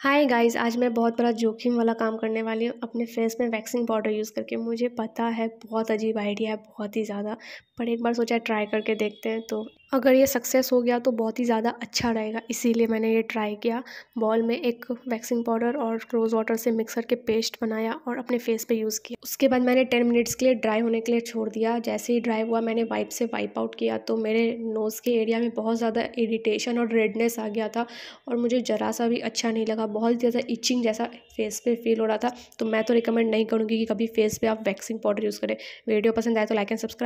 hi guys आज मैं बहुत बड़ा जोखिम वाला काम करने वाली हूँ अपने फेस में वैक्सिंग पाउडर यूज़ करके मुझे पता है बहुत अजीब आइडिया है बहुत ही ज़्यादा पर एक बार सोचा ट्राई करके देखते हैं तो अगर ये सक्सेस हो गया तो बहुत ही ज़्यादा अच्छा रहेगा इसीलिए मैंने ये ट्राई किया बॉल में एक वैक्सिंग पाउडर और रोज़ वाटर से मिक्सर के पेस्ट बनाया और अपने फेस पे यूज़ किया उसके बाद मैंने टेन मिनट्स के लिए ड्राई होने के लिए छोड़ दिया जैसे ही ड्राई हुआ मैंने वाइप से वाइप आउट किया तो मेरे नोज़ के एरिया में बहुत ज़्यादा इरीटेशन और रेडनेस आ गया था और मुझे ज़रा सा भी अच्छा नहीं लगा बहुत ज़्यादा इचिंग जैसा फेस पर फील हो रहा था तो मैं तो रिकमेंड नहीं करूँगी कि कभी फेस पर आप वैक्सिंग पाउडर यूज़ करें वीडियो पसंद आए तो लाइक एंड सब्सक्राइब